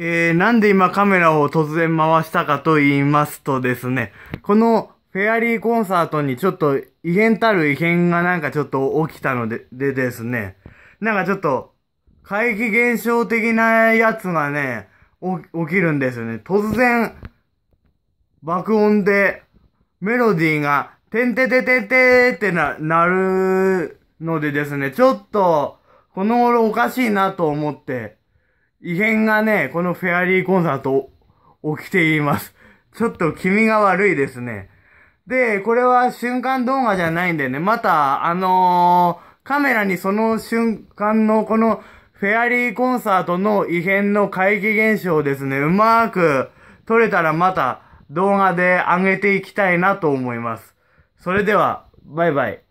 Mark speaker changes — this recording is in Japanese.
Speaker 1: えー、なんで今カメラを突然回したかと言いますとですね、このフェアリーコンサートにちょっと異変たる異変がなんかちょっと起きたので、でですね、なんかちょっと怪奇現象的なやつがね、起きるんですよね。突然、爆音でメロディーが、てんててててってな、なるのでですね、ちょっと、この頃おかしいなと思って、異変がね、このフェアリーコンサート、起きています。ちょっと気味が悪いですね。で、これは瞬間動画じゃないんでね、また、あのー、カメラにその瞬間のこのフェアリーコンサートの異変の怪奇現象をですね、うまーく撮れたらまた動画で上げていきたいなと思います。それでは、バイバイ。